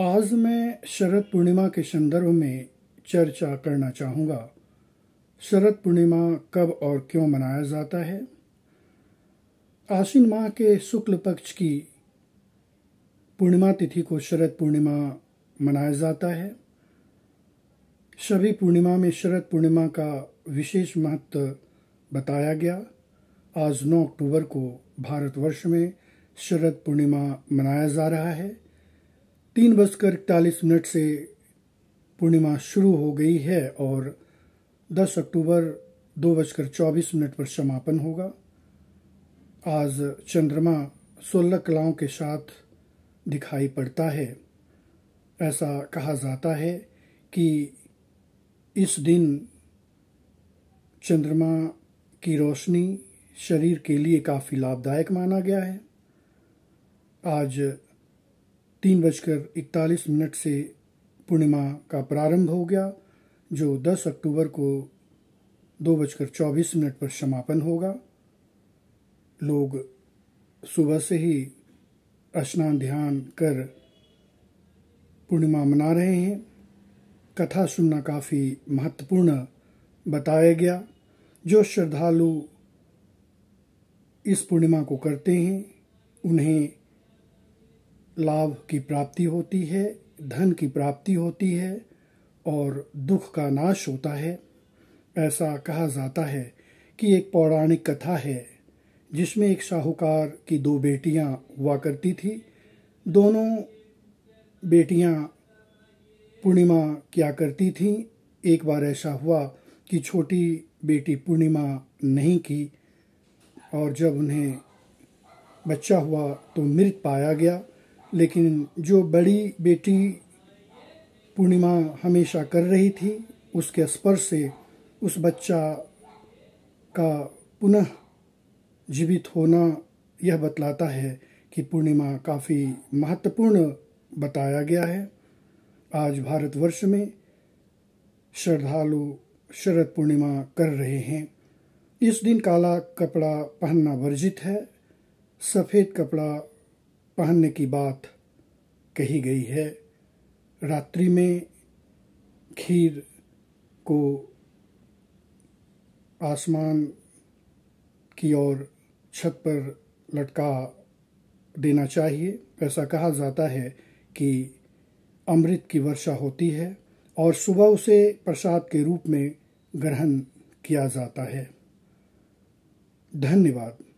आज मैं शरद पूर्णिमा के संदर्भ में चर्चा करना चाहूँगा शरद पूर्णिमा कब और क्यों मनाया जाता है आश्विन माह के शुक्ल पक्ष की पूर्णिमा तिथि को शरद पूर्णिमा मनाया जाता है सभी पूर्णिमा में शरद पूर्णिमा का विशेष महत्व बताया गया आज 9 अक्टूबर को भारतवर्ष में शरद पूर्णिमा मनाया जा रहा है तीन बजकर इकतालीस मिनट से पूर्णिमा शुरू हो गई है और 10 अक्टूबर दो बजकर चौबीस मिनट पर समापन होगा आज चंद्रमा सोलह कलाओं के साथ दिखाई पड़ता है ऐसा कहा जाता है कि इस दिन चंद्रमा की रोशनी शरीर के लिए काफ़ी लाभदायक माना गया है आज तीन बजकर इकतालीस मिनट से पूर्णिमा का प्रारंभ हो गया जो 10 अक्टूबर को दो बजकर चौबीस मिनट पर समापन होगा लोग सुबह से ही स्नान ध्यान कर पूर्णिमा मना रहे हैं कथा सुनना काफ़ी महत्वपूर्ण बताया गया जो श्रद्धालु इस पूर्णिमा को करते हैं उन्हें लाभ की प्राप्ति होती है धन की प्राप्ति होती है और दुख का नाश होता है ऐसा कहा जाता है कि एक पौराणिक कथा है जिसमें एक शाहूकार की दो बेटियां हुआ करती थी दोनों बेटियां पूर्णिमा किया करती थीं एक बार ऐसा हुआ कि छोटी बेटी पूर्णिमा नहीं की और जब उन्हें बच्चा हुआ तो मृत पाया गया लेकिन जो बड़ी बेटी पूर्णिमा हमेशा कर रही थी उसके स्पर्श से उस बच्चा का पुनः जीवित होना यह बतलाता है कि पूर्णिमा काफ़ी महत्वपूर्ण बताया गया है आज भारतवर्ष में श्रद्धालु शरद पूर्णिमा कर रहे हैं इस दिन काला कपड़ा पहनना वर्जित है सफ़ेद कपड़ा पहनने की बात कही गई है रात्रि में खीर को आसमान की ओर छत पर लटका देना चाहिए ऐसा कहा जाता है कि अमृत की वर्षा होती है और सुबह उसे प्रसाद के रूप में ग्रहण किया जाता है धन्यवाद